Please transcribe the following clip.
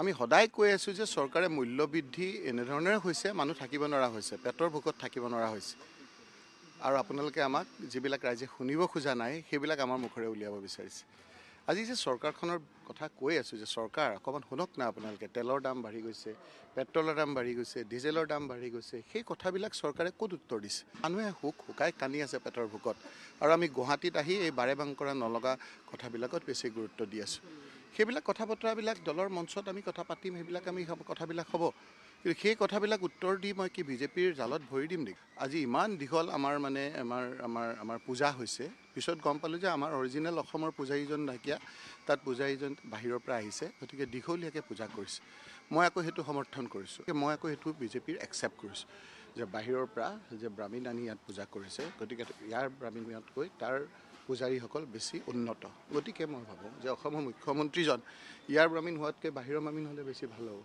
আমি সদায় কৈ আছোঁ যে চৰকাৰে মূল্যবৃদ্ধি এনেধৰণেৰে হৈছে মানুহ থাকিব নোৱাৰা হৈছে পেটৰ ভোকত থাকিব নোৱাৰা হৈছে আৰু আপোনালোকে আমাক যিবিলাক ৰাইজে শুনিব খোজা নাই সেইবিলাক আমাৰ মুখেৰে উলিয়াব বিচাৰিছে আজি যে চৰকাৰখনৰ কথা কৈ আছোঁ যে চৰকাৰ অকণমান শুনক না আপোনালোকে তেলৰ দাম বাঢ়ি গৈছে পেট্ৰলৰ দাম বাঢ়ি গৈছে ডিজেলৰ দাম বাঢ়ি গৈছে সেই কথাবিলাক চৰকাৰে ক'ত উত্তৰ দিছে মানুহে সুখ শুকাই কান্দি আছে পেটৰ ভোকত আৰু আমি গুৱাহাটীত আহি এই বাৰে বাং কৰা নলগা কথাবিলাকত বেছি গুৰুত্ব দি আছোঁ সেইবিলাক কথা বতৰাবিলাক দলৰ মঞ্চত আমি কথা পাতিম সেইবিলাক আমি কথাবিলাক হ'ব কিন্তু সেই কথাবিলাক উত্তৰ দি মই কি বিজেপিৰ জালত ভৰি দিম নেকি আজি ইমান দীঘল আমাৰ মানে আমাৰ আমাৰ আমাৰ পূজা হৈছে পিছত গম পালোঁ যে আমাৰ অৰিজিনেল অসমৰ পূজাৰীজন নাইকিয়া তাত পূজাৰীজন বাহিৰৰ পৰা আহিছে গতিকে দীঘলীয়াকৈ পূজা কৰিছে মই আকৌ সেইটো সমৰ্থন কৰিছোঁ মই আকৌ সেইটো বিজেপিৰ একচেপ্ট কৰিছোঁ যে বাহিৰৰ পৰা যে ব্ৰাহ্মীণ আনি ইয়াত পূজা কৰিছে গতিকে ইয়াৰ ব্ৰাহ্মীণতকৈ তাৰ পূজাৰীসকল বেছি উন্নত গতিকে মই ভাবোঁ যে অসমৰ মুখ্যমন্ত্ৰীজন ইয়াৰ ব্ৰাহ্মীণ হোৱাতকৈ বাহিৰৰ ব্ৰাহ্মীণ হ'লে বেছি ভাল হ'ব